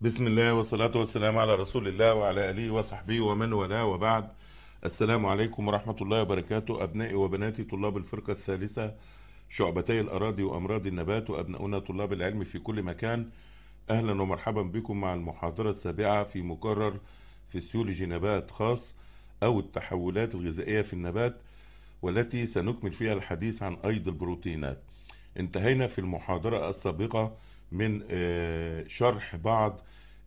بسم الله والصلاة والسلام على رسول الله وعلى آله وصحبه ومن والاه وبعد السلام عليكم ورحمة الله وبركاته أبنائي وبناتي طلاب الفرقة الثالثة شعبتي الأراضي وأمراض النبات وأبناؤنا طلاب العلم في كل مكان أهلا ومرحبا بكم مع المحاضرة السابعة في مكرر فسيولوجي نبات خاص أو التحولات الغذائية في النبات والتي سنكمل فيها الحديث عن أيض البروتينات انتهينا في المحاضرة السابقة من آه، شرح بعض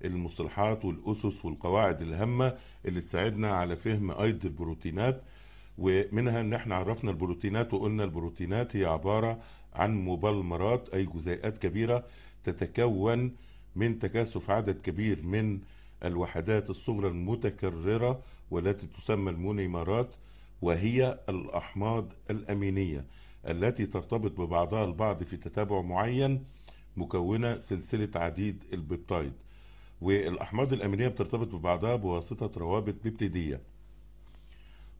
المصطلحات والأسس والقواعد الهامة اللي تساعدنا على فهم أيض البروتينات ومنها ان احنا عرفنا البروتينات وقلنا البروتينات هي عبارة عن مبلمرات اي جزيئات كبيرة تتكون من تكاثف عدد كبير من الوحدات الصغرى المتكررة والتي تسمى المونيمرات وهي الأحماض الأمينية التي ترتبط ببعضها البعض في تتابع معين مكونة سلسلة عديد البيبتايد والأحماض الأمينية بترتبط ببعضها بواسطة روابط بيبتيدية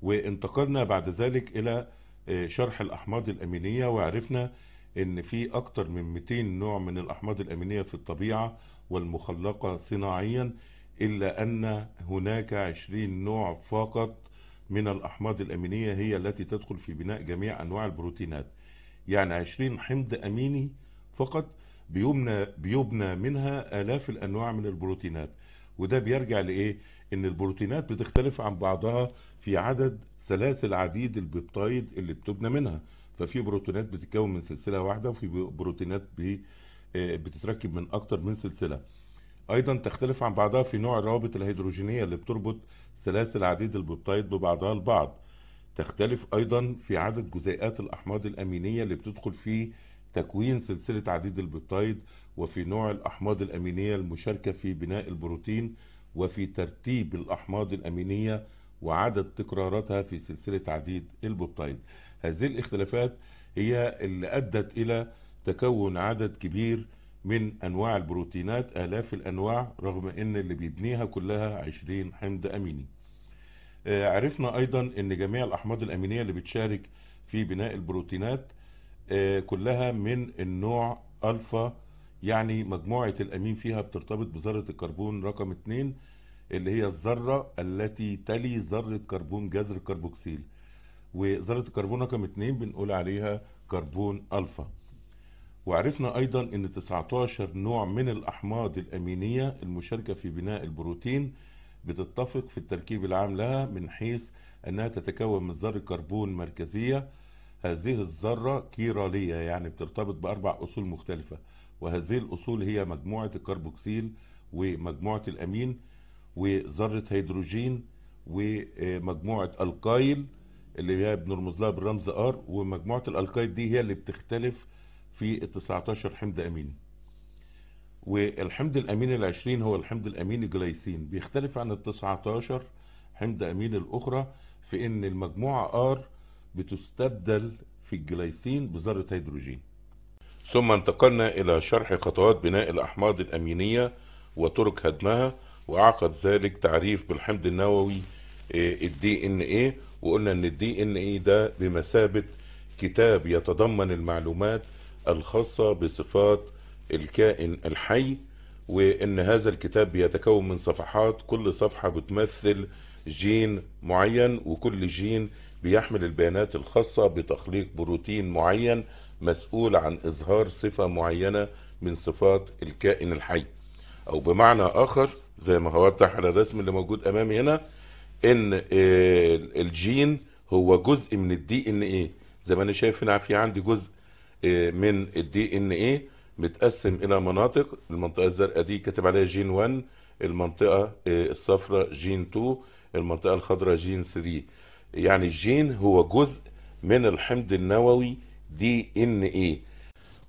وانتقلنا بعد ذلك إلى آه، شرح الأحماض الأمينية وعرفنا إن في أكتر من 200 نوع من الأحماض الأمينية في الطبيعة والمخلقة صناعيا إلا أن هناك 20 نوع فقط من الأحماض الأمينية هي التي تدخل في بناء جميع أنواع البروتينات يعني 20 حمض أميني فقط بيبنى بيبنى منها آلاف الأنواع من البروتينات وده بيرجع لإيه؟ إن البروتينات بتختلف عن بعضها في عدد سلاسل عديد البيبتايد اللي بتبنى منها ففي بروتينات بتتكون من سلسلة واحدة وفي بروتينات آه، بتتركب من أكتر من سلسلة أيضا تختلف عن بعضها في نوع الروابط الهيدروجينية اللي بتربط سلاسل عديد البيبتايد ببعضها البعض تختلف أيضا في عدد جزيئات الأحماض الأمينية اللي بتدخل في تكوين سلسلة عديد البيبتايد وفي نوع الأحماض الأمينية المشاركة في بناء البروتين وفي ترتيب الأحماض الأمينية وعدد تكراراتها في سلسلة عديد البيبتايد هذه الاختلافات هي اللي أدت إلى تكون عدد كبير من أنواع البروتينات آلاف الأنواع رغم أن اللي بيبنيها كلها 20 حمض أميني آه، عرفنا أيضا أن جميع الأحماض الأمينية اللي بتشارك في بناء البروتينات آه، كلها من النوع الفا يعني مجموعه الامين فيها بترتبط بذره الكربون رقم 2 اللي هي الذره التي تلي ذره كربون جذر الكربوكسيل وذره الكربون رقم 2 بنقول عليها كربون الفا وعرفنا ايضا ان 19 نوع من الاحماض الامينيه المشاركه في بناء البروتين بتتفق في التركيب العام لها من حيث انها تتكون من ذرة كربون مركزيه هذه الذرة كيرالية يعني بترتبط بأربع أصول مختلفة وهذه الأصول هي مجموعة الكربوكسيل ومجموعة الأمين وذرة هيدروجين ومجموعة القايل اللي هي بنرمز لها بالرمز ار ومجموعة الالقايد دي هي اللي بتختلف في ال 19 حمض أميني والحمض الامين ال 20 هو الحمض الأميني جلايسين بيختلف عن ال 19 حمض امين الاخرى في ان المجموعة ار بتستبدل في الجليسين بذرة هيدروجين ثم انتقلنا إلى شرح خطوات بناء الأحماض الأمينية وطرق هدمها وأعقد ذلك تعريف بالحمض النووي الدي ان ايه وقلنا ان الدي ان ايه ده بمثابة كتاب يتضمن المعلومات الخاصة بصفات الكائن الحي وان هذا الكتاب بيتكون من صفحات كل صفحة بتمثل جين معين وكل جين بيحمل البيانات الخاصة بتخليق بروتين معين مسؤول عن إظهار صفة معينة من صفات الكائن الحي أو بمعنى آخر زي ما هوضح على الرسم اللي موجود أمامي هنا إن الجين هو جزء من الدي إن إيه زي ما أنا شايف هنا في عندي جزء آه، من الدي إن إيه متقسم إلى مناطق المنطقة الزرقاء دي كاتب عليها جين 1 المنطقة آه، الصفراء جين 2 المنطقه الخضراء جين 3 يعني الجين هو جزء من الحمض النووي دي ان ايه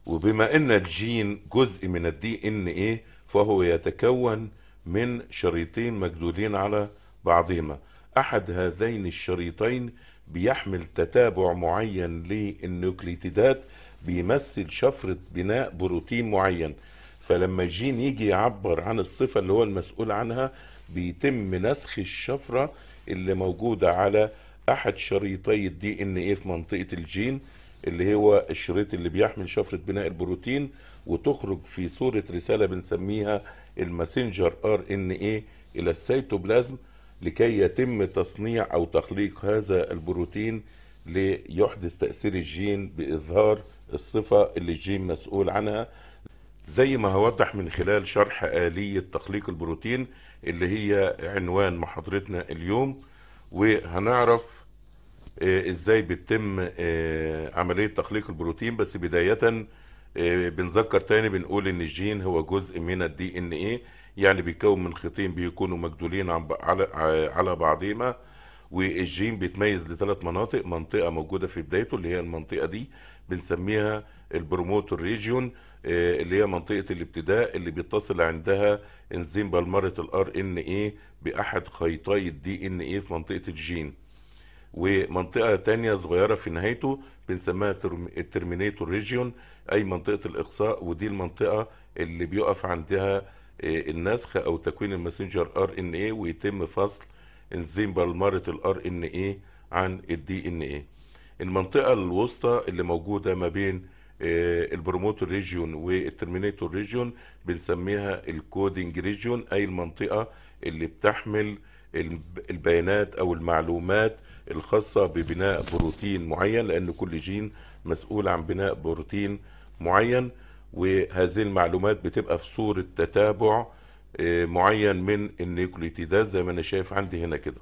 وبما ان الجين جزء من الدي ان ايه فهو يتكون من شريطين مجدولين على بعضهما احد هذين الشريطين بيحمل تتابع معين للنوكليتيدات بيمثل شفرة بناء بروتين معين فلما الجين يجي يعبر عن الصفة اللي هو المسؤول عنها بيتم نسخ الشفرة اللي موجودة على احد شريطي الدي ان ايه في منطقة الجين اللي هو الشريط اللي بيحمل شفرة بناء البروتين وتخرج في صورة رسالة بنسميها الماسنجر ار ان ايه الى السيتوبلازم لكي يتم تصنيع او تخليق هذا البروتين ليحدث تأثير الجين بإظهار الصفة اللي الجين مسؤول عنها زي ما هوضح من خلال شرح آلية تخليق البروتين اللي هي عنوان محاضرتنا اليوم وهنعرف آه، ازاي بتتم آه، عملية تخليق البروتين بس بداية آه، بنذكر تاني بنقول ان الجين هو جزء من الدي ان ايه يعني بيتكون من خيطين بيكونوا مجدولين على بعضهما والجين بيتميز لثلاث مناطق منطقه موجوده في بدايته اللي هي المنطقه دي بنسميها البروموتور ريجيون اللي هي منطقه الابتداء اللي بيتصل عندها انزيم بلمرة الار ان ايه باحد خيطي الدي ان ايه في منطقة الجين ومنطقة تانية صغيرة في نهايته بنسميها الترمينيتور ريجيون اي منطقة الاقصاء ودي المنطقة اللي بيقف عندها آه، النسخ او تكوين الماسنجر ار ان ايه ويتم فصل انزيم بلمرة الار ان ايه عن الدي ان ايه المنطقة الوسطى اللي موجودة ما بين آه، البروموتور ريجيون والترمينيتور ريجيون بنسميها الكودينج ريجيون اي المنطقه اللي بتحمل البيانات او المعلومات الخاصه ببناء بروتين معين لان كل جين مسؤول عن بناء بروتين معين وهذه المعلومات بتبقى في صوره تتابع آه، معين من النيوكليوتيدات زي ما انا شايف عندي هنا كده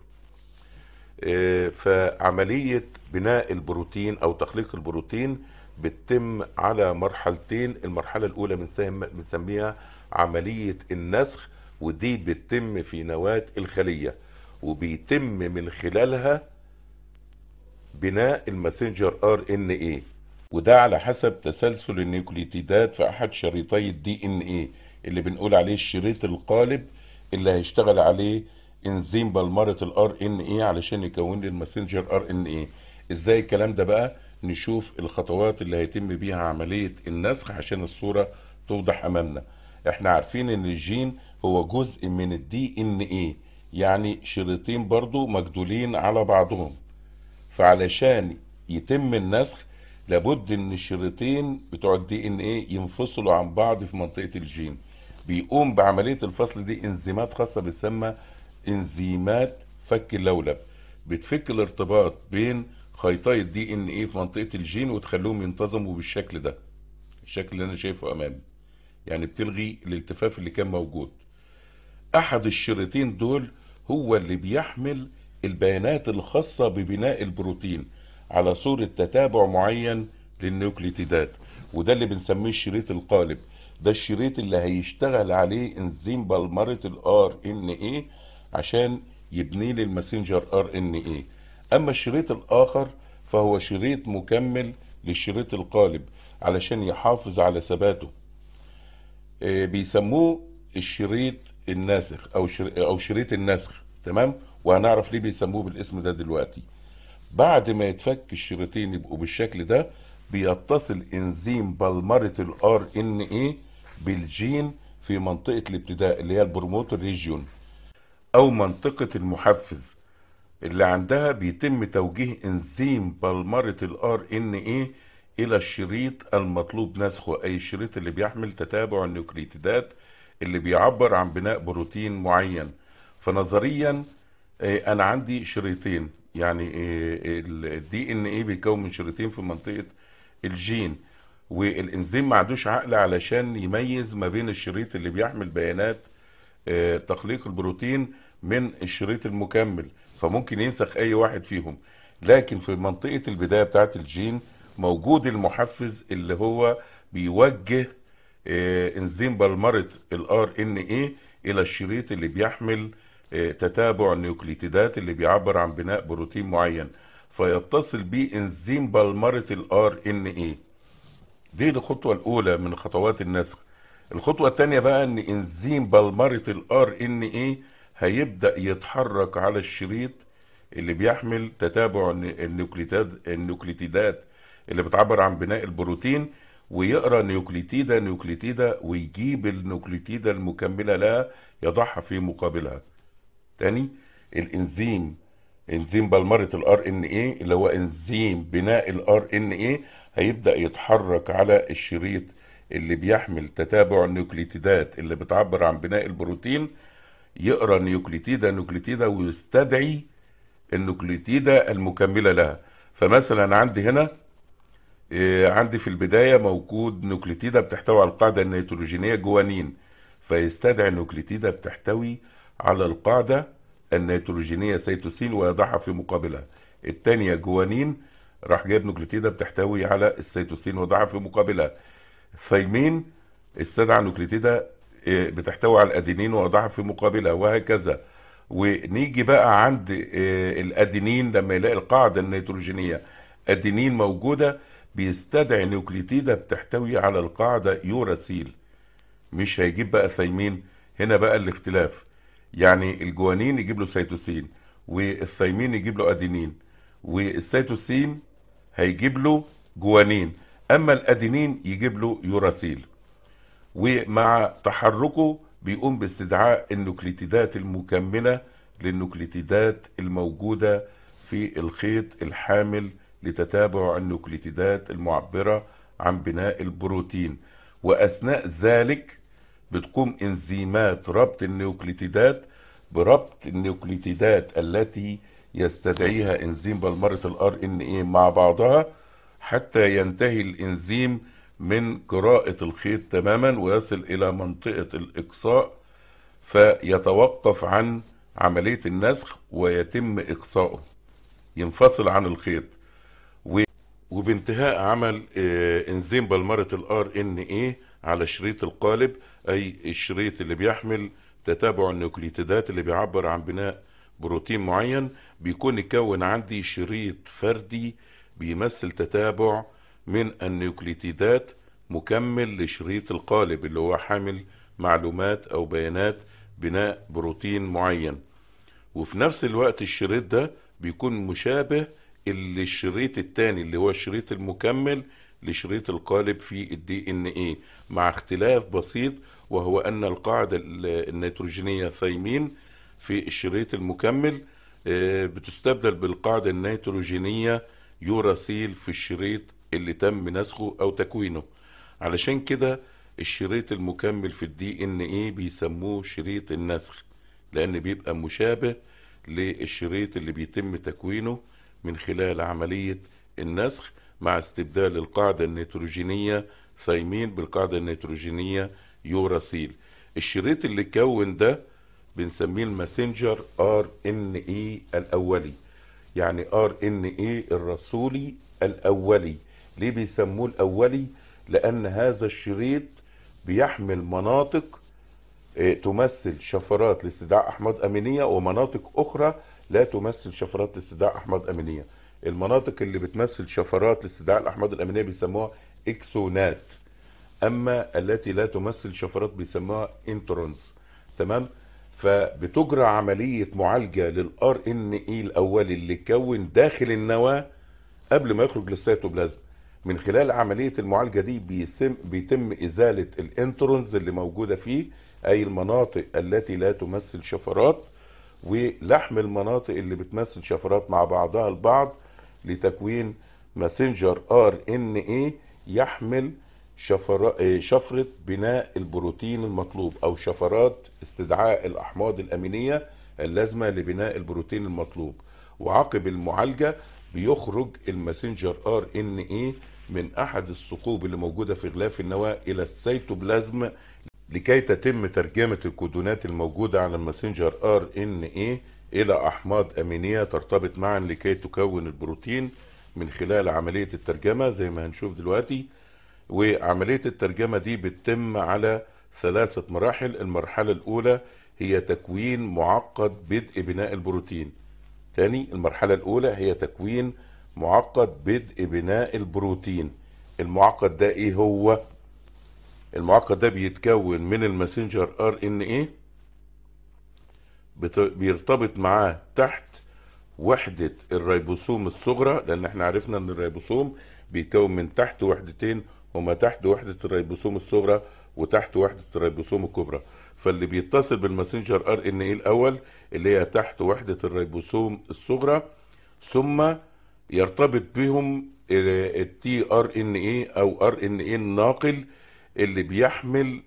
آه، فعمليه بناء البروتين او تخليق البروتين بتتم على مرحلتين المرحله الاولى بنسميها عمليه النسخ ودي بتتم في نواه الخليه وبيتم من خلالها بناء الماسنجر ار ان ايه وده على حسب تسلسل النيوكليتيدات في احد شريطي الدي ان ايه اللي بنقول عليه الشريط القالب اللي هيشتغل عليه انزيم بلمره الار ان ايه علشان يكون لي الماسنجر ار ان ايه ازاي الكلام ده بقى نشوف الخطوات اللي هيتم بيها عملية النسخ عشان الصورة توضح أمامنا احنا عارفين ان الجين هو جزء من الدي ان ايه يعني شريطين برضو مجدولين على بعضهم فعلشان يتم النسخ لابد ان الشريطين بتوع الدي ان ايه ينفصلوا عن بعض في منطقة الجين بيقوم بعملية الفصل دي انزيمات خاصة بتسمى انزيمات فك اللولب بتفك الارتباط بين خيطاي الدي ان ايه في منطقه الجين وتخليهم ينتظموا بالشكل ده الشكل اللي انا شايفه امامي يعني بتلغي الالتفاف اللي كان موجود احد الشريطين دول هو اللي بيحمل البيانات الخاصه ببناء البروتين على صوره تتابع معين للنيوكليتيدات وده اللي بنسميه الشريط القالب ده الشريط اللي هيشتغل عليه انزيم بلمره الار ان ايه عشان يبني لي الماسنجر ار ان ايه أما الشريط الآخر فهو شريط مكمل للشريط القالب علشان يحافظ على ثباته آه، بيسموه الشريط الناسخ أو أو شريط النسخ تمام وهنعرف ليه بيسموه بالاسم ده دلوقتي بعد ما يتفك الشريطين يبقوا بالشكل ده بيتصل انزيم بلمرة الار ان ايه بالجين في منطقة الابتداء اللي هي البروموتر ريجيون او منطقة المحفز اللي عندها بيتم توجيه انزيم بلمرة الار ان ايه الى الشريط المطلوب نسخه اي الشريط اللي بيحمل تتابع النيوكليتيدات اللي بيعبر عن بناء بروتين معين فنظريا آه، انا عندي شريطين يعني الدي ان ايه بيكون من شريطين في منطقه الجين والانزيم ما عندوش عقل علشان يميز ما بين الشريط اللي بيحمل بيانات آه، تخليق البروتين من الشريط المكمل فممكن ينسخ اي واحد فيهم لكن في منطقه البدايه بتاعه الجين موجود المحفز اللي هو بيوجه آه، انزيم بلمره الار ان اي الى الشريط اللي بيحمل آه، تتابع النيوكليتيدات اللي بيعبر عن بناء بروتين معين فيتصل بيه انزيم بلمره الار ان اي دي الخطوه الاولى من خطوات النسخ الخطوه الثانيه بقى ان انزيم بلمره الار ان اي هيبدأ يتحرك على الشريط اللي بيحمل تتابع النيوكليتيدات اللي بتعبر عن بناء البروتين ويقرا نيوكليتيدا نيوكليتيدا ويجيب النيوكليتيدا المكمله لها يضعها في مقابلها. تاني الانزيم انزيم بلمره الار ان اي اللي هو انزيم بناء الار ان اي هيبدا يتحرك على الشريط اللي بيحمل تتابع النيوكليتيدات اللي بتعبر عن بناء البروتين يقرا نيوكليتيدا نيوكليتيدا ويستدعي النيوكليتيدا المكمله لها فمثلا عندي هنا آه، عندي في البدايه موجود نيوكليتيدا بتحتوي على القاعده النيتروجينيه جوانين فيستدعي النيوكليتيدا بتحتوي على القاعده النيتروجينيه سيتوسين ويضعها في مقابلها الثانيه جوانين راح جايب نوكليتيدا بتحتوي على السيتوسين وضعها في مقابلها ثايمين استدعى نوكليتيدا إيه، بتحتوي على الادينين واضعف في مقابلها وهكذا ونيجي بقى عند إيه، الادينين لما يلاقي القاعده النيتروجينيه ادينين موجوده بيستدعي نيوكليتيدا بتحتوي على القاعدة يوراسيل مش هيجيب بقى ثيمين هنا بقى الاختلاف يعني الجوانين يجيب له سيتوسين والثيمين يجيب له ادينين والسيتوسين هيجيب له جوانين اما الادينين يجيب له يوراسيل ومع تحركه بيقوم باستدعاء النوكليتيدات المكملة للنوكليتيدات الموجودة في الخيط الحامل لتتابع النوكليتيدات المعبرة عن بناء البروتين وأثناء ذلك بتقوم إنزيمات ربط النوكليتيدات بربط النوكليتيدات التي يستدعيها إنزيم بالمرة الـ ان اي مع بعضها حتى ينتهي الإنزيم من قراءة الخيط تماما ويصل إلى منطقة الإقصاء فيتوقف عن عملية النسخ ويتم إقصاؤه ينفصل عن الخيط وبانتهاء عمل آه، انزيم بلمرة الار ان ايه على شريط القالب اي الشريط اللي بيحمل تتابع النوكليتيدات اللي بيعبر عن بناء بروتين معين بيكون يكون عندي شريط فردي بيمثل تتابع من النيوكليتيدات مكمل لشريط القالب اللي هو حامل معلومات او بيانات بناء بروتين معين وفي نفس الوقت الشريط ده بيكون مشابه للشريط التاني اللي هو الشريط المكمل لشريط القالب في الدي ان ايه مع اختلاف بسيط وهو ان القاعدة النيتروجينية ثيمين في الشريط المكمل آه، بتستبدل بالقاعدة النيتروجينية يوراسيل في الشريط اللي تم نسخه او تكوينه علشان كده الشريط المكمل في الدي ان ايه بيسموه شريط النسخ لان بيبقى مشابه للشريط اللي بيتم تكوينه من خلال عملية النسخ مع استبدال القاعدة النيتروجينية ثايمين بالقاعدة النيتروجينية يوراسيل الشريط اللي اتكون ده بنسميه الماسنجر ار ان اي الاولي يعني ار ان اي الرسولي الاولي ليه بيسموه الاولي لان هذا الشريط بيحمل مناطق آه، تمثل شفرات لاستدعاء احماض امينيه ومناطق اخرى لا تمثل شفرات لاستدعاء احماض امينيه المناطق اللي بتمثل شفرات لاستدعاء الاحماض الامينيه بيسموها اكسونات اما التي لا تمثل شفرات بيسموها انترونز تمام فبتجرى عمليه معالجه للار ان اي e الاولي اللي كون داخل النواه قبل ما يخرج للسيتوبلازم من خلال عمليه المعالجه دي بيتم, بيتم ازاله الانترونز اللي موجوده فيه اي المناطق التي لا تمثل شفرات ولحم المناطق اللي بتمثل شفرات مع بعضها البعض لتكوين ماسنجر ار ان اي يحمل شفر... آه، شفرة بناء البروتين المطلوب أو شفرات استدعاء الأحماض الأمينية اللازمة لبناء البروتين المطلوب وعقب المعالجة بيخرج الماسنجر ار ان اي من احد الثقوب اللي موجوده في غلاف النواه الى السيتوبلازم لكي تتم ترجمه الكودونات الموجوده على الماسنجر ار ان اي الى احماض امينيه ترتبط معا لكي تكون البروتين من خلال عمليه الترجمه زي ما هنشوف دلوقتي وعمليه الترجمه دي بتتم على ثلاثه مراحل المرحله الاولى هي تكوين معقد بدء بناء البروتين تاني المرحله الاولى هي تكوين معقد بدء بناء البروتين المعقد ده ايه هو المعقد ده بيتكون من الماسنجر ار ان ايه بيرتبط معاه تحت وحدة الريبوسوم الصغرى لان احنا عرفنا ان الريبوسوم بيتكون من تحت وحدتين هما تحت وحدة الريبوسوم الصغرى وتحت وحدة الريبوسوم الكبرى فاللي بيتصل بالماسنجر ار ان ايه الاول اللي هي تحت وحدة الريبوسوم الصغرى ثم يرتبط بهم التي ار ان اي او ار ان اي الناقل اللي بيحمل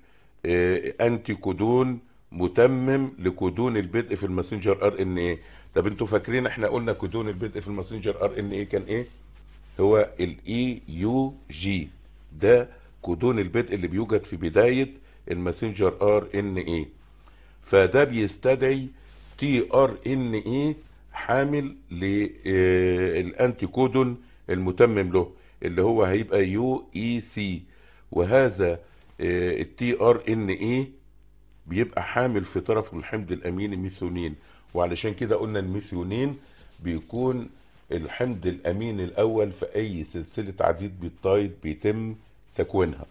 انتي آه، كودون متمم لكودون البدء في الماسنجر ار ان اي طب انتوا فاكرين احنا قلنا كودون البدء في الماسنجر ار ان اي كان ايه هو الاي يو e جي ده كودون البدء اللي بيوجد في بدايه الماسنجر ار ان اي فده بيستدعي تي ار ان اي حامل للانتي كودون المتمم له اللي هو هيبقى يو اي سي وهذا آه، التي ار ان اي بيبقى حامل في طرف الحمض الاميني ميثيونين وعلشان كده قلنا الميثيونين بيكون الحمض الامين الاول في اي سلسله عديد بيتايد بيتم تكوينها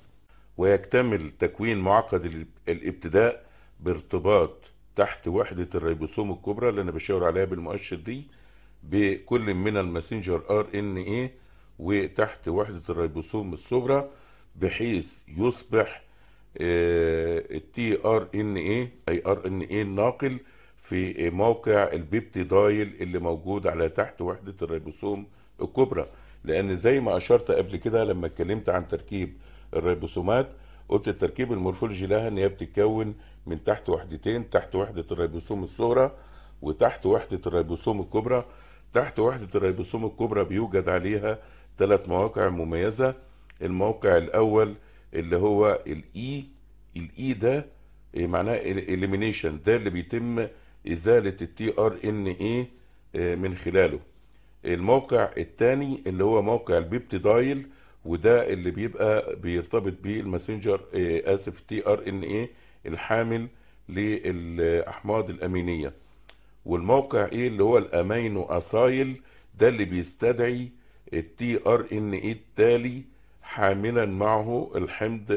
ويكتمل تكوين معقد الابتداء بارتباط تحت وحدة الريبوسوم الكبرى اللي أنا بشاور عليها بالمؤشر دي بكل من الماسنجر ار ان ايه وتحت وحدة الريبوسوم الصغرى بحيث يصبح آه، التي ار ان اي اي ار ان اي الناقل في موقع البيبتيدايل اللي موجود على تحت وحدة الريبوسوم الكبرى لأن زي ما أشرت قبل كده لما اتكلمت عن تركيب الريبوسومات قلت التركيب المورفولوجي لها ان هي بتتكون من تحت وحدتين تحت وحده الريبوسوم الصغرى وتحت وحده الريبوسوم الكبرى تحت وحده الريبوسوم الكبرى بيوجد عليها ثلاث مواقع مميزه الموقع الاول اللي هو الاي e، الاي e ده إيه معناه اليمينيشن ده اللي بيتم ازاله التي ار ان اي من خلاله الموقع الثاني اللي هو موقع البيبتيدايل وده اللي بيبقى بيرتبط بيه الماسنجر آه، اسف تي ار ان اي الحامل للاحماض الامينيه والموقع ايه اللي هو الامينو اسايل ده اللي بيستدعي التي ار ان اي التالي حاملا معه الحمض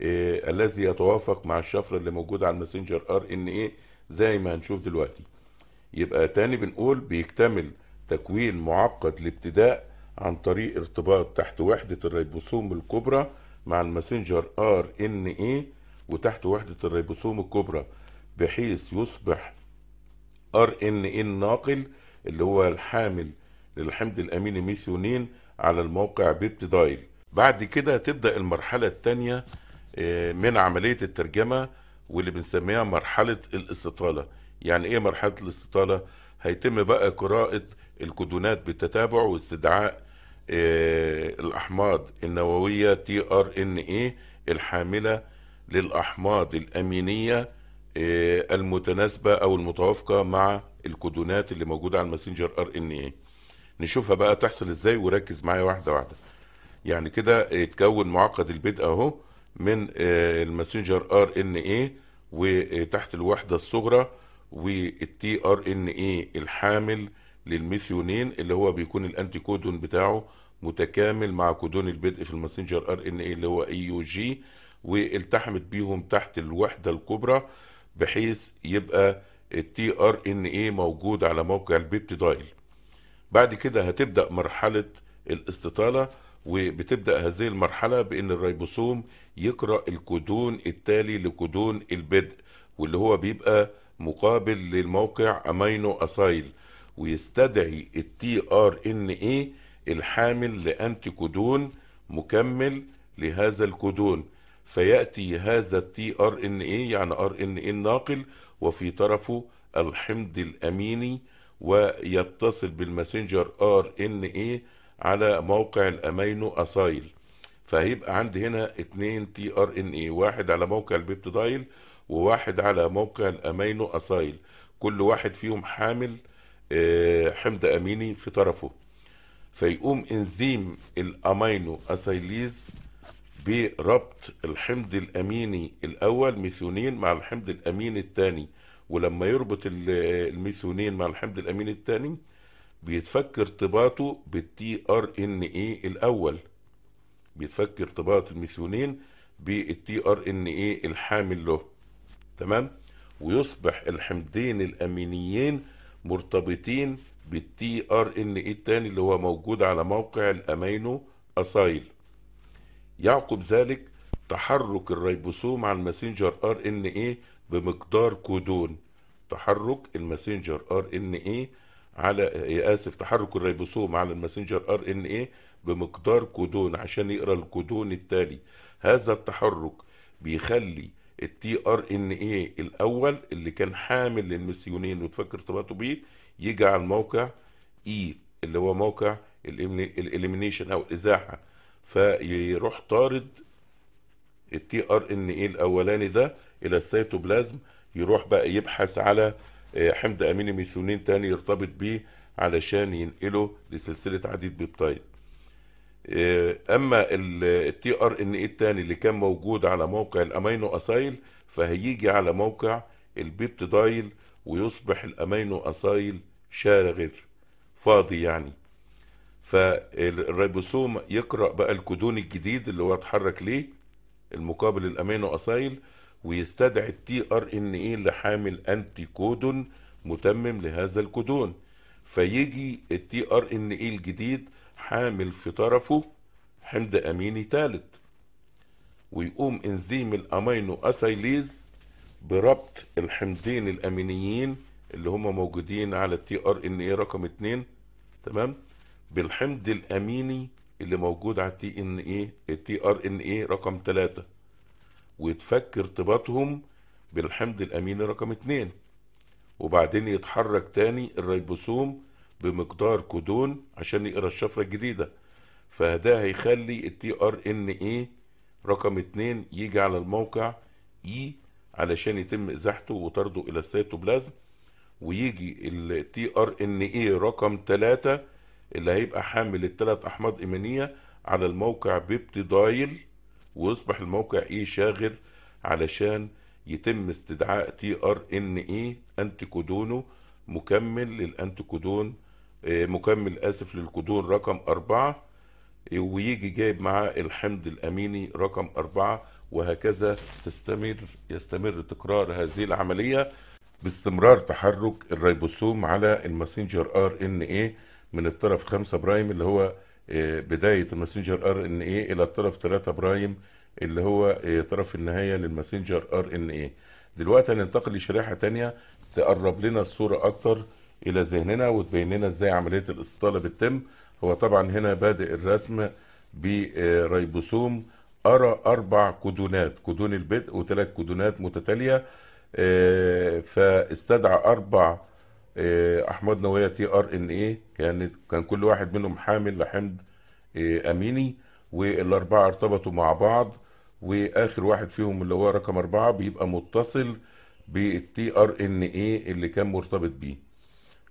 إيه الذي يتوافق مع الشفره اللي موجوده على الماسنجر ار ان اي زي ما هنشوف دلوقتي يبقى تاني بنقول بيكتمل تكوين معقد لابتداء عن طريق ارتباط تحت وحدة الريبوسوم الكبرى مع الماسنجر ار ان اي وتحت وحدة الريبوسوم الكبرى بحيث يصبح ار ان اي الناقل اللي هو الحامل للحمض الاميني ميثيونين على الموقع بيبتدايل بعد كده تبدا المرحله الثانيه آه، من عمليه الترجمه واللي بنسميها مرحله الاستطاله يعني ايه مرحله الاستطاله هيتم بقى قراءه الكودونات بالتتابع واستدعاء آه، الأحماض النووية تي ار ان اي الحاملة للأحماض الأمينية آه، المتناسبة أو المتوافقة مع الكودونات اللي موجودة على الماسنجر ار ان اي نشوفها بقى تحصل ازاي وركز معايا واحدة واحدة يعني كده اتكون معقد البدء اهو من آه، الماسنجر ار ان اي وتحت الوحدة الصغرى والتي ار ان اي الحامل للميثيونين اللي هو بيكون الانتي كودون بتاعه متكامل مع كودون البدء في الماسنجر ار ان اي اللي هو اي يو جي والتحمت بيهم تحت الوحده الكبرى بحيث يبقى التي ار ان اي موجود على موقع البيبتيدايل بعد كده هتبدا مرحله الاستطاله وبتبدا هذه المرحله بان الريبوسوم يقرا الكودون التالي لكودون البدء واللي هو بيبقى مقابل للموقع امينو اسايل ويستدعي التي ار ان اي الحامل لانتي كودون مكمل لهذا الكودون فياتي هذا التي ار ان اي يعني ار ان اي الناقل وفي طرفه الحمض الاميني ويتصل بالماسنجر ار ان اي على موقع الامينو اسايل فهيبقى عندي هنا اتنين تي ار ان اي واحد على موقع البيبتيدايل وواحد على موقع الامينو اسايل كل واحد فيهم حامل آه، حمض اميني في طرفه فيقوم انزيم الامينو اسيليز بربط الحمض الاميني الاول ميثيونين مع الحمض الاميني الثاني ولما يربط الميثيونين مع الحمض الاميني الثاني بيتفك ارتباطه بالتي ار ان اي الاول بيتفك ارتباط الميثيونين بالتي ار ان اي الحامل له تمام ويصبح الحمضين الامينيين مرتبطين بالتي ار ان اي الثاني اللي هو موجود على موقع الامينو اسايل يعقب ذلك تحرك الريبوسوم على الماسنجر ار ان اي بمقدار كودون تحرك الماسنجر ار ان اي على إيه، اسف تحرك الريبوسوم على الماسنجر ار ان اي بمقدار كودون عشان يقرا الكودون التالي هذا التحرك بيخلي التي ار ان ايه الاول اللي كان حامل للميثيونين وتفكر ارتباطه بيه يجي على الموقع اي e اللي هو موقع الاليمينيشن او الازاحه فيروح طارد التي ار ان ايه الاولاني ده الى السيتوبلازم يروح بقى يبحث على آه، حمض اميني ميثيونين تاني يرتبط بيه علشان ينقله لسلسله عديد بيبتايد آه، اما التي ار ان اي الثاني اللي كان موجود على موقع الامينو اسايل فهيجي على موقع البيبتدايل ويصبح الامينو اسايل شارغر فاضي يعني فالريبوسوم يقرا بقى الكودون الجديد اللي هو اتحرك ليه المقابل الامينو اسايل ويستدعي التي ار ان اي اللي حامل انتي كودون متمم لهذا الكودون فيجي التي ار ان اي الجديد حامل في طرفه حمض أميني ثالث ويقوم إنزيم الأمينو أسيليز بربط الحمضين الأمينيين اللي هما موجودين على التي ار ان اي رقم اثنين تمام بالحمض الاميني اللي موجود على التي ان اي التي ار ان اي رقم ثلاثه ويتفك ارتباطهم بالحمض الاميني رقم اثنين وبعدين يتحرك تاني الريبوسوم بمقدار كودون عشان يقرا الشفره الجديده فده هيخلي التي ار ان اي رقم اتنين يجي على الموقع اي e علشان يتم ازاحته وطرده الى السيتوبلازم ويجي التي ار ان اي رقم تلاتة اللي هيبقى حامل الثلاث احماض ايمانيه على الموقع بيبتيدايل ويصبح الموقع اي e شاغر علشان يتم استدعاء تي ار ان اي انتيكودونه مكمل للانتيكودون آه، مكمل اسف للكدور رقم أربعة آه، ويجي جايب معاه الحمض الاميني رقم أربعة وهكذا تستمر يستمر تكرار هذه العملية باستمرار تحرك الريبوسوم على الماسنجر ار ان اي من الطرف 5 برايم اللي هو آه، بداية الماسنجر ار ان اي الى الطرف 3 برايم اللي هو طرف النهاية للماسنجر ار ان اي دلوقتي هننتقل لشريحة تانية تقرب لنا الصورة اكتر الى ذهننا وتبين لنا ازاي عمليه الاستطاله بتتم هو طبعا هنا بادئ الرسم بريبوسوم ارى اربع كودونات كودون البدء وثلاث كودونات متتاليه آه، فاستدعى اربع آه، احماض نوويه تي ار ان اي كانت كان كل واحد منهم حامل لحمض آه، اميني والاربعه ارتبطوا مع بعض واخر واحد فيهم اللي هو رقم اربعه بيبقى متصل بالتي ار ان اي اللي كان مرتبط بيه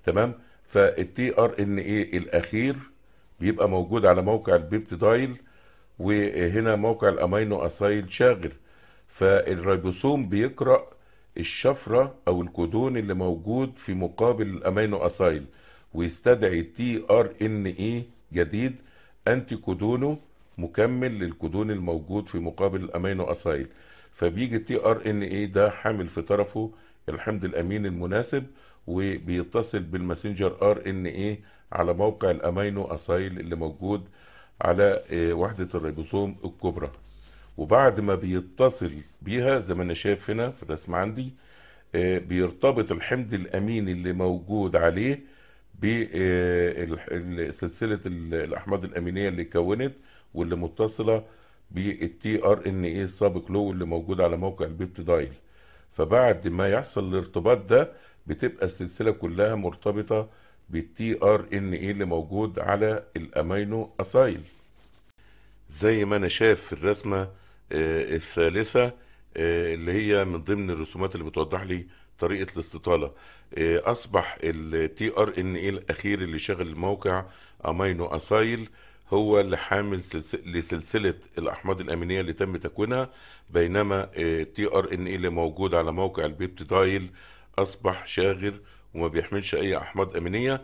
تمام فالتي ار ان ايه الاخير بيبقى موجود على موقع البيبتيدايل وهنا موقع الامينو اسايل شاغر فالريبوسوم بيقرا الشفره او الكودون اللي موجود في مقابل الامينو اسايل ويستدعي تي ار ان اي جديد انتي كودونه مكمل للكودون الموجود في مقابل الامينو اسايل فبيجي تي ار ان اي ده حامل في طرفه الحمض الامين المناسب وبيتصل بالماسنجر ار ان ايه على موقع الامينو اسايل اللي موجود على آه، وحده الريبوسوم الكبرى وبعد ما بيتصل بيها زي ما انا شايف هنا في الرسم عندي آه، بيرتبط الحمض الامين اللي موجود عليه بسلسله آه، الاحماض الامينيه اللي كونت واللي متصله بالتي ار ان اي السابق له واللي موجود على موقع البيبتيدايل فبعد ما يحصل الارتباط ده بتبقى السلسله كلها مرتبطه بالتي ار ان اي اللي موجود على الامينو اسايل زي ما انا شايف في الرسمه آه، الثالثه آه، اللي هي من ضمن الرسومات اللي بتوضح لي طريقه الاستطاله آه، اصبح التي ار ان اي الاخير اللي شغل الموقع امينو اسايل هو اللي حامل لسلسله الاحماض الامينيه اللي تم تكوينها بينما التي ار ان اي اللي موجود على موقع البيبتيدايل أصبح شاغر وما بيحملش أي أحماض أمينية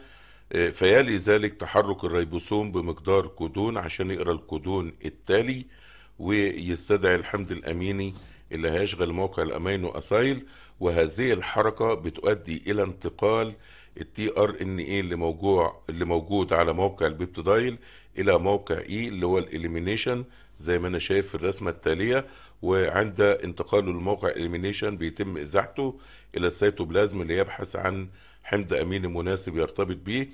آه، فيلي ذلك تحرك الريبوسوم بمقدار كودون عشان يقرا الكودون التالي ويستدعي الحمض الأميني اللي هيشغل موقع الأمينو أسايل وهذه الحركة بتؤدي إلى انتقال التي ار ان اي اللي موجود اللي موجود على موقع البيبتيدايل الى موقع اي e اللي هو الاليمينيشن زي ما انا شايف في الرسمه التاليه وعند انتقاله لموقع الاليمينيشن بيتم ازاحته الى السيتوبلازم ليبحث عن حمض اميني مناسب يرتبط به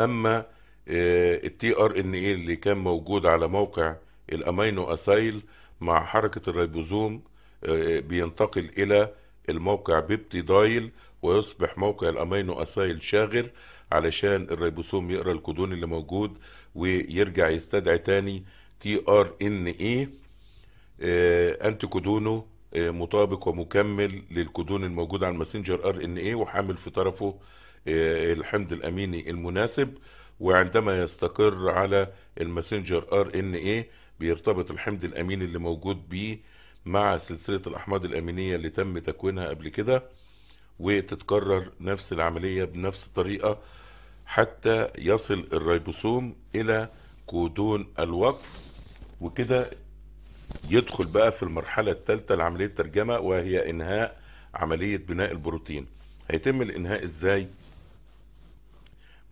اما التي ار ان ايه اللي كان موجود على موقع الامينو اسايل مع حركه الريبوزوم آه، بينتقل الى الموقع بيبتيدايل ويصبح موقع الامينو اسايل شاغر علشان الريبوسوم يقرا الكودون اللي موجود ويرجع يستدعي تاني تي ار ان ايه انتي كودونه آه، مطابق ومكمل للكودون الموجود على الماسنجر ار ان اي وحامل في طرفه آه، الحمض الاميني المناسب وعندما يستقر على الماسنجر ار ان اي بيرتبط الحمض الاميني اللي موجود بيه مع سلسله الاحماض الامينيه اللي تم تكوينها قبل كده وتتكرر نفس العمليه بنفس الطريقه حتى يصل الريبوسوم الى كودون الوقف وكده يدخل بقى في المرحلة الثالثة لعملية الترجمة وهي إنهاء عملية بناء البروتين هيتم الإنهاء إزاي؟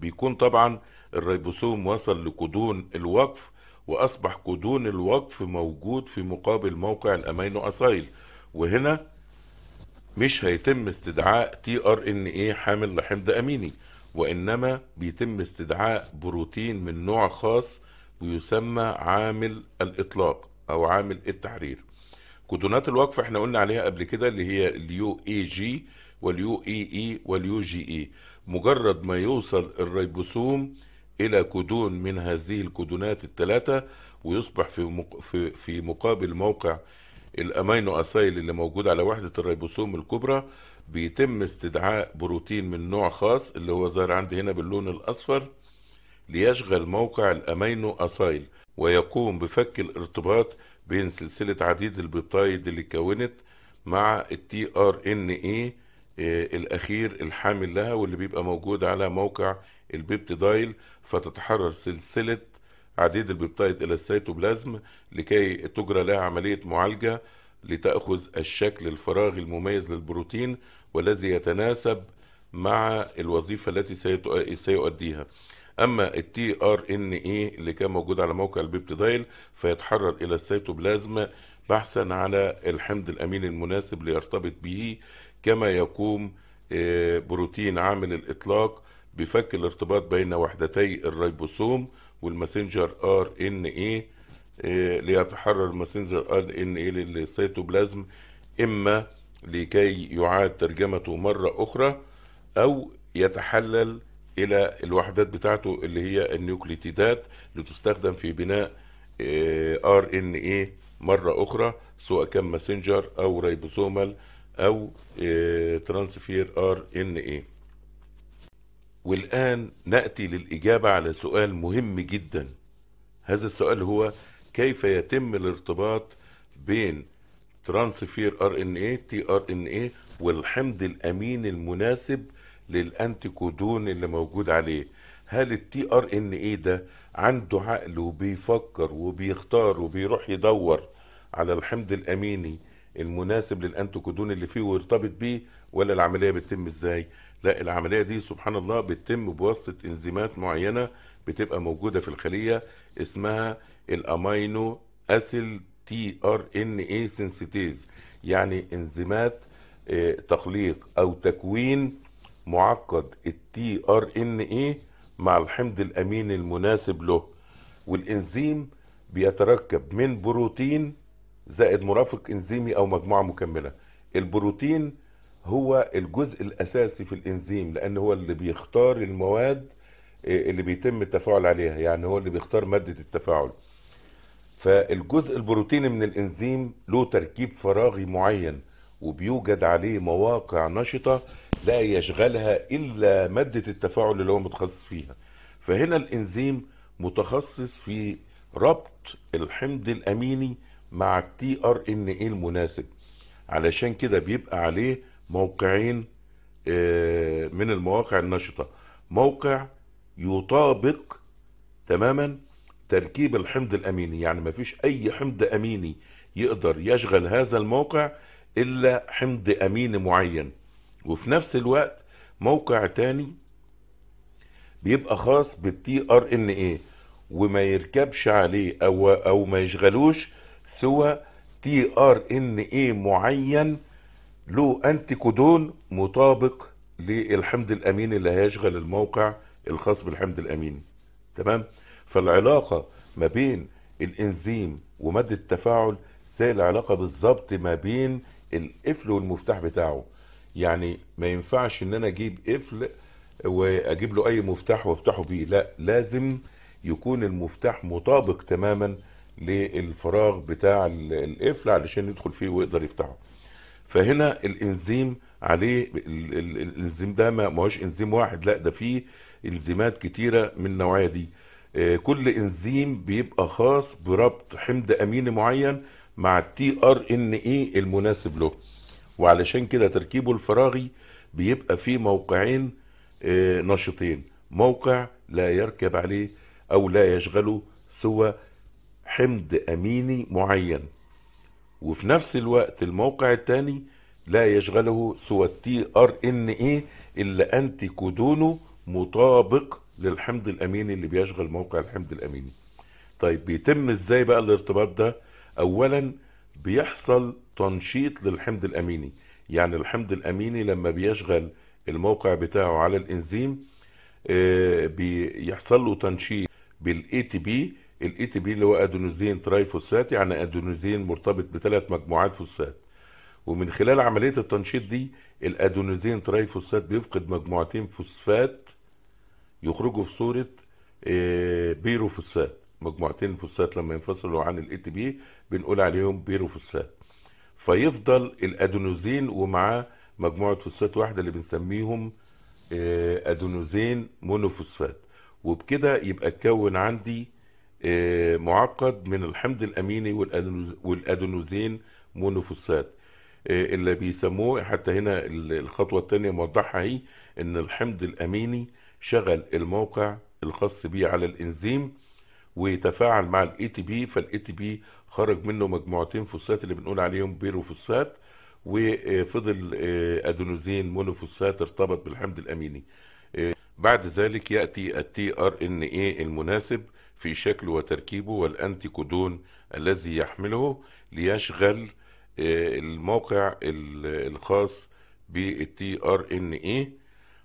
بيكون طبعا الريبوسوم وصل لكودون الوقف وأصبح كودون الوقف موجود في مقابل موقع الأمينو أسايل وهنا مش هيتم استدعاء تي ار ان ايه حامل لحمض اميني وانما بيتم استدعاء بروتين من نوع خاص ويسمى عامل الاطلاق او عامل إيه التحرير كودونات الوقف احنا قلنا عليها قبل كده اللي هي اليو اي جي واليو اي اي واليو جي اي مجرد ما يوصل الريبوسوم الى كودون من هذه الكودونات الثلاثه ويصبح في في مقابل موقع الامينو اسايل اللي موجود على وحده الريبوسوم الكبرى بيتم استدعاء بروتين من نوع خاص اللي هو ظاهر عندي هنا باللون الاصفر ليشغل موقع الامينو اسايل ويقوم بفك الارتباط بين سلسلة عديد البيبتايد اللي كونت مع التي ار ان اي الاخير الحامل لها واللي بيبقى موجود على موقع البيبتدايل فتتحرر سلسلة عديد البيبتايد الى السيتوبلازم لكي تجرى لها عملية معالجة لتأخذ الشكل الفراغي المميز للبروتين والذي يتناسب مع الوظيفة التي سيؤديها اما التي ار ان اي اللي كان موجود على موقع البيبتيدايل فيتحرر الى السيتوبلازم بحثا على الحمض الامين المناسب ليرتبط به كما يقوم آه، بروتين عامل الاطلاق بفك الارتباط بين وحدتي الريبوسوم والماسنجر ار ان اي ليتحرر الماسنجر ار ان اي للسيتوبلازم اما لكي يعاد ترجمته مرة أخرى أو يتحلل الى الوحدات بتاعته اللي هي النيوكليتيدات لتستخدم في بناء آه، ار ان اي مره اخرى سواء كان ماسنجر او ريبوسومال او آه، ترانسفير ار ان اي والان ناتي للاجابه على سؤال مهم جدا هذا السؤال هو كيف يتم الارتباط بين ترانسفير ار ان اي تي ار ان اي والحمض الامين المناسب للانتيكودون اللي موجود عليه هل التي ار ان ايه ده عنده عقل وبيفكر وبيختار وبيروح يدور على الحمض الاميني المناسب للانتيكودون اللي فيه ويرتبط بيه ولا العمليه بتتم ازاي لا العمليه دي سبحان الله بتتم بواسطه انزيمات معينه بتبقى موجوده في الخليه اسمها الامينو اسيل تي ار ان اي سنسيتيز يعني انزيمات آه، تخليق او تكوين معقد التي ار ان اي مع الحمض الامين المناسب له والانزيم بيتركب من بروتين زائد مرافق انزيمي او مجموعه مكمله البروتين هو الجزء الاساسي في الانزيم لان هو اللي بيختار المواد آه، اللي بيتم التفاعل عليها يعني هو اللي بيختار ماده التفاعل فالجزء البروتيني من الانزيم له تركيب فراغي معين وبيوجد عليه مواقع نشطة لا يشغلها إلا مادة التفاعل اللي هو متخصص فيها فهنا الإنزيم متخصص في ربط الحمض الأميني مع التي ار ان ايه المناسب علشان كده بيبقى عليه موقعين آه، من المواقع النشطة موقع يطابق تماما تركيب الحمض الأميني يعني ما فيش أي حمض أميني يقدر يشغل هذا الموقع الا حمض امين معين وفي نفس الوقت موقع تاني بيبقى خاص بالتي ار ان ايه وما يركبش عليه او او ما يشغلوش سوى تي ار ان ايه معين له انتي كودون مطابق للحمض الامين اللي هيشغل الموقع الخاص بالحمض الامين تمام فالعلاقه ما بين الانزيم وماده التفاعل زي العلاقه بالظبط ما بين القفل والمفتاح بتاعه يعني ما ينفعش ان انا اجيب قفل واجيب له اي مفتاح وافتحه بيه لا لازم يكون المفتاح مطابق تماما للفراغ بتاع القفل علشان يدخل فيه ويقدر يفتحه فهنا الانزيم عليه الانزيم ده ما هوش انزيم واحد لا ده فيه انزيمات كتيره من النوعيه دي آه، كل انزيم بيبقى خاص بربط حمض اميني معين مع التي ار ان اي المناسب له وعلشان كده تركيبه الفراغي بيبقى فيه موقعين آه، نشطين موقع لا يركب عليه او لا يشغله سوى حمض اميني معين وفي نفس الوقت الموقع الثاني لا يشغله سوى التي ار ان اي اللي كودونه مطابق للحمض الاميني اللي بيشغل موقع الحمض الاميني طيب بيتم ازاي بقى الارتباط ده اولا بيحصل تنشيط للحمض الاميني يعني الحمض الاميني لما بيشغل الموقع بتاعه على الانزيم آه، بيحصل له تنشيط بالاي تي بي الاي تي بي اللي هو ادينوزين فوسفات يعني ادينوزين مرتبط بثلاث مجموعات فوسفات ومن خلال عمليه التنشيط دي الادينوزين فوسفات بيفقد مجموعتين فوسفات يخرجوا في صوره آه، بيروفوسفات مجموعتين فوسفات لما ينفصلوا عن الاي تي بي بنقول عليهم بيروفوسفات فيفضل الادينوزين ومعاه مجموعه فوسفات واحده اللي بنسميهم آه، ادينوزين مونوفوسفات وبكده يبقى اتكون عندي آه، معقد من الحمض الاميني والادينوزين مونوفوسفات آه، اللي بيسموه حتى هنا الخطوه الثانيه موضحها هي ان الحمض الاميني شغل الموقع الخاص بيه على الانزيم ويتفاعل مع الاي تي بي فالاي تي بي خرج منه مجموعتين فوسفات اللي بنقول عليهم بيروفوسفات وفضل آه، ادينوزين مونوفوسفات ارتبط بالحمض الاميني آه، بعد ذلك ياتي التي ار ان اي المناسب في شكله وتركيبه والانتي كودون الذي يحمله ليشغل آه، الموقع الخاص بالتي ار ان اي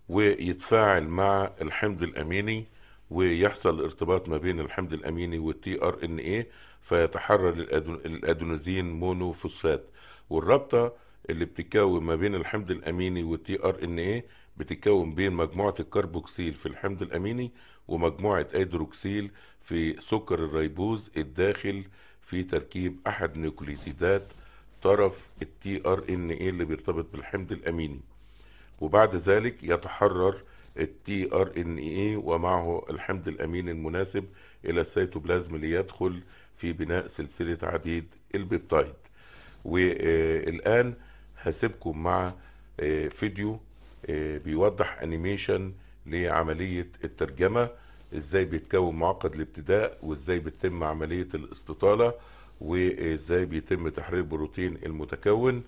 ويتفاعل مع الحمض الاميني ويحصل ارتباط ما بين الحمض الاميني والتي ار ان اي فيتحرر مونو مونوفوسفات والرابطه اللي بتتكون ما بين الحمض الاميني والتي ار ان ايه بتتكون بين مجموعه الكربوكسيل في الحمض الاميني ومجموعه ايدروكسيل في سكر الريبوز الداخل في تركيب احد نيوكليسيدات طرف التي ار ان ايه اللي بيرتبط بالحمض الاميني وبعد ذلك يتحرر التي ار ان اي ومعه الحمض الاميني المناسب الى السيتوبلازم ليدخل في بناء سلسله عديد البيبتايد والان هسيبكم مع آه، فيديو آه، بيوضح انيميشن لعمليه الترجمه ازاي بيتكون معقد الابتداء وازاي بتتم عمليه الاستطاله وازاي بيتم تحرير بروتين المتكون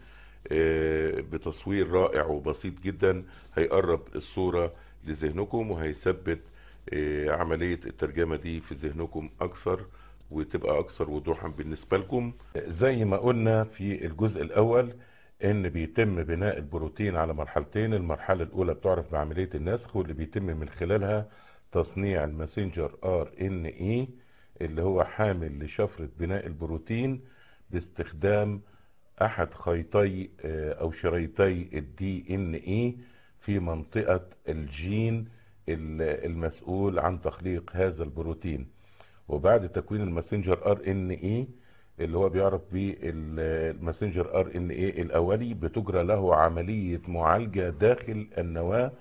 آه، بتصوير رائع وبسيط جدا هيقرب الصوره لذهنكم وهيثبت عمليه الترجمه دي في ذهنكم اكثر وتبقى اكثر وضوحا بالنسبه لكم زي ما قلنا في الجزء الاول ان بيتم بناء البروتين على مرحلتين المرحله الاولى بتعرف بعمليه النسخ واللي بيتم من خلالها تصنيع الماسنجر ار ان اي اللي هو حامل لشفره بناء البروتين باستخدام احد خيطي آه، او شريطي الدي ان اي في منطقه الجين المسؤول عن تخليق هذا البروتين وبعد تكوين الماسنجر ار ان اي اللي هو بيعرف بيه الماسنجر ار ان اي الاولي بتجرى له عمليه معالجه داخل النواه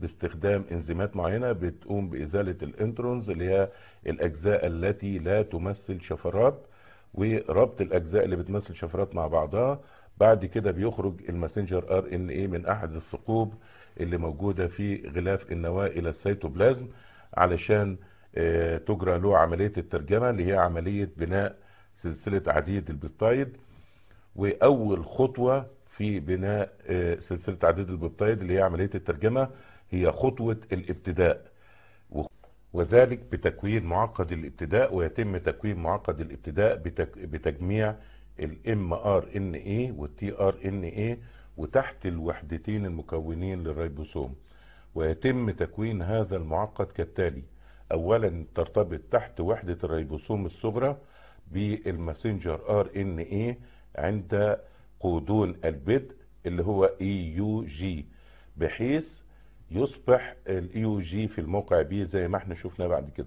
باستخدام انزيمات معينه بتقوم بازاله الانترونز اللي هي الاجزاء التي لا تمثل شفرات وربط الاجزاء اللي بتمثل شفرات مع بعضها بعد كده بيخرج الماسنجر ار ان اي من احد الثقوب اللي موجوده في غلاف النواه الى السيتوبلازم علشان آه، تجرى له عملية الترجمة اللي هي عملية بناء سلسلة عديد البيبتايد وأول خطوة في بناء آه، سلسلة عديد البيبتايد اللي هي عملية الترجمة هي خطوة الابتداء وذلك بتكوين معقد الابتداء ويتم تكوين معقد الابتداء بتجميع الام ار ان اي والتي ار ان اي وتحت الوحدتين المكونين للريبوسوم ويتم تكوين هذا المعقد كالتالي اولا ترتبط تحت وحده الريبوسوم الصغرى بالماسنجر ار ان اي عند قودون البدء اللي هو اي يو جي بحيث يصبح الاي يو جي في الموقع بي زي ما احنا شفنا بعد كده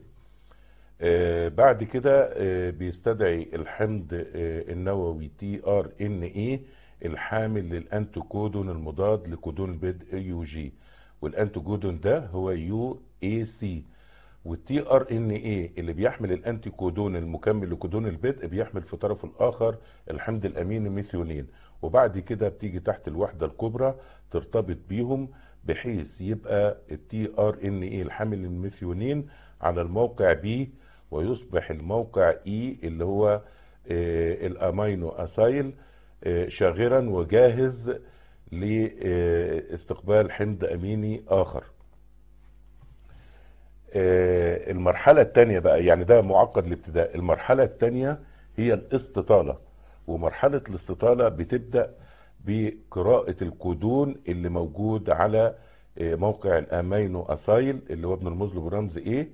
آه بعد كده آه بيستدعي الحمض آه النووي تي ار ان إيه اي الحامل للانتوكودون المضاد لكودون البدء يو جي والانتوكودون ده هو يو اي سي والتي ار ان ايه اللي بيحمل الانتي كودون المكمل لكودون البدء بيحمل في طرفه الاخر الحمض الامين ميثيونين وبعد كده بتيجي تحت الوحده الكبرى ترتبط بيهم بحيث يبقى التي ار ان ايه الحامل الميثيونين على الموقع بي ويصبح الموقع اي اللي هو آه الامينو اسايل آه شاغرا وجاهز لاستقبال حمض اميني اخر آه، المرحله الثانيه بقى يعني ده معقد الابتداء المرحله الثانيه هي الاستطاله ومرحله الاستطاله بتبدا بقراءه الكودون اللي موجود على آه، موقع الامينو اسايل اللي هو ابن المظلم برمز ايه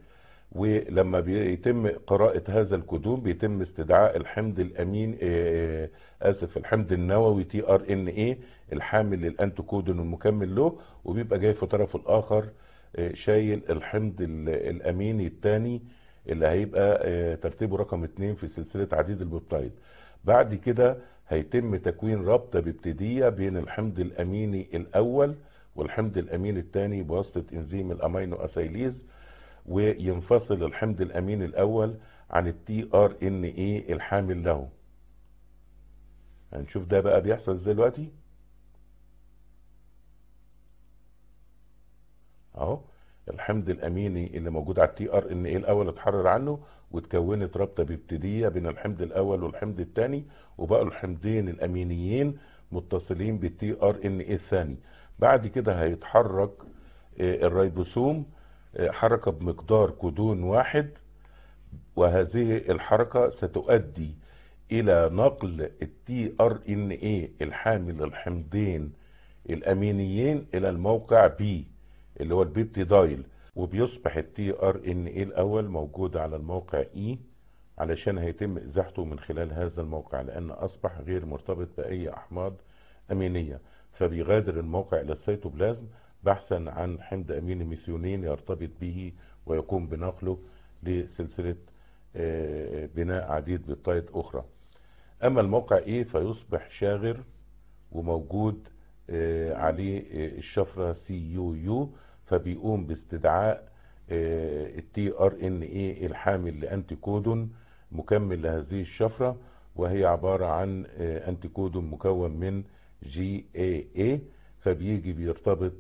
ولما بيتم قراءة هذا الكودون بيتم استدعاء الحمض الأمين آه، آسف الحمض النووي تي ار ان ايه الحامل للانتوكودون المكمل له وبيبقى جاي في طرفه الآخر آه، شايل الحمض الاميني الثاني اللي هيبقى آه، ترتيبه رقم اثنين في سلسله عديد البوبتايد بعد كده هيتم تكوين رابطه بيبتيديه بين الحمض الاميني الاول والحمض الامين الثاني بواسطه انزيم الامينو اسيليز وينفصل الحمض الامين الاول عن التي ار ان اي الحامل له هنشوف ده بقى بيحصل ازاي دلوقتي اهو الحمض الاميني اللي موجود على التي ار ان ايه الاول اتحرر عنه واتكونت رابطه بيبتديه بين الحمض الاول والحمض الثاني وبقوا الحمضين الامينيين متصلين بالتي ار ان ايه الثاني بعد كده هيتحرك آه، الريبوسوم آه، حركه بمقدار كودون واحد وهذه الحركه ستؤدي الى نقل التي ار ان ايه الحامل الحمضين الامينيين الى الموقع بي اللي هو البيت دايل وبيصبح التي ار ان ايه الاول موجود على الموقع اي e علشان هيتم ازاحته من خلال هذا الموقع لان اصبح غير مرتبط باي احماض امينيه فبيغادر الموقع الى السيتوبلازم بحثا عن حمض امين ميثيونين يرتبط به ويقوم بنقله لسلسله آه، بناء عديد بطاية اخرى اما الموقع اي e فيصبح شاغر وموجود آه، عليه آه، الشفره سي يو يو فبيقوم باستدعاء التي ار ان اي الحامل لانتي كودون مكمل لهذه الشفره وهي عباره عن آه، انتي كودون مكون من جي اي اي فبيجي بيرتبط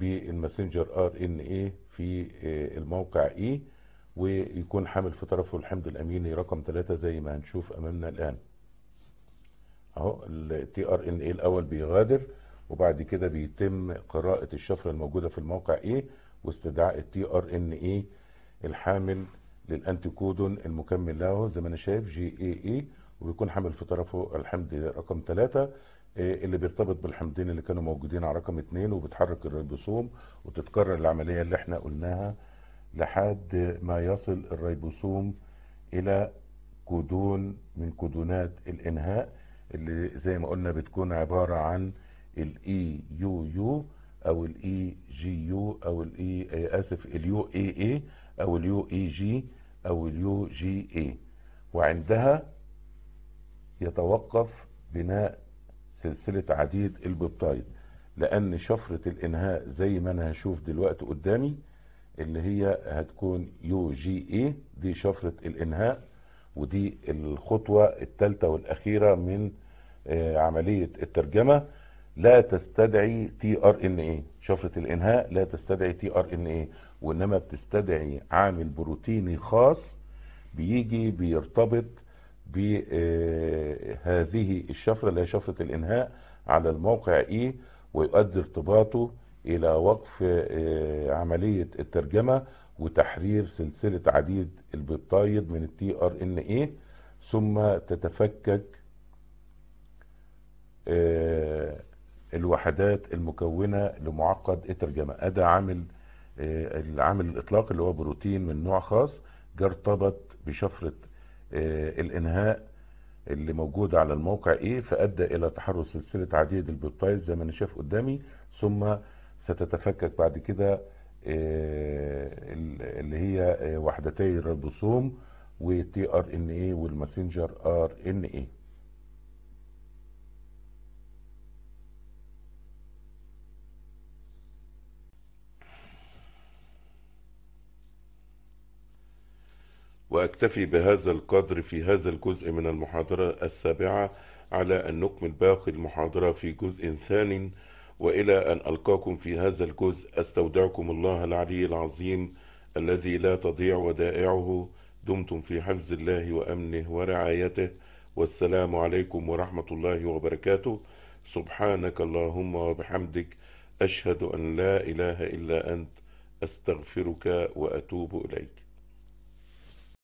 بالماسنجر ار ان اي في آه، الموقع اي e، ويكون حامل في طرفه الحمض الاميني رقم ثلاثه زي ما هنشوف امامنا الان اهو التي ار ان اي الاول بيغادر وبعد كده بيتم قراءة الشفرة الموجودة في الموقع A واستدعاء التي ار ان الحامل للأنتيكودون المكمل له زي ما انا شايف جي وبيكون حامل في طرفه الحمض رقم 3 آه، اللي بيرتبط بالحمضين اللي كانوا موجودين على رقم 2 وبتحرك الريبوسوم وتتكرر العملية اللي احنا قلناها لحد ما يصل الريبوسوم الى كودون من كودونات الانهاء اللي زي ما قلنا بتكون عبارة عن الاي يو e يو او الاي جي e يو او الاي اسف اليو اي اي او اليو اي جي او اليو جي اي وعندها يتوقف بناء سلسلة عديد البيبتايد لان شفرة الانهاء زي ما انا هشوف دلوقتي قدامي اللي هي هتكون يو جي اي دي شفرة الانهاء ودي الخطوة الثالثة والاخيرة من آه، عملية الترجمة لا تستدعي تي ار ان ايه شفره الانهاء لا تستدعي تي ار ان ايه وانما بتستدعي عامل بروتيني خاص بيجي بيرتبط بهذه آه، الشفره اللي هي شفره الانهاء على الموقع اي e، ويؤدي ارتباطه الى وقف آه، عمليه الترجمه وتحرير سلسله عديد البيبتايد من التي ار ان ايه ثم تتفكك آه، الوحدات المكونة لمعقد الترجمة أدى عامل آه، العامل الإطلاق اللي هو بروتين من نوع خاص جرتبط ارتبط بشفرة آه، الإنهاء اللي موجودة على الموقع إيه فأدى إلى تحرر سلسلة عديد البيبتايز زي ما أنا شايف قدامي ثم ستتفكك بعد كده آه، اللي هي وحدتي الريبوسوم وتي ار ان اي والماسنجر ار ان اي واكتفي بهذا القدر في هذا الجزء من المحاضره السابعه على ان نكمل باقي المحاضره في جزء ثان والى ان القاكم في هذا الجزء استودعكم الله العلي العظيم الذي لا تضيع ودائعه دمتم في حفظ الله وامنه ورعايته والسلام عليكم ورحمه الله وبركاته سبحانك اللهم وبحمدك اشهد ان لا اله الا انت استغفرك واتوب اليك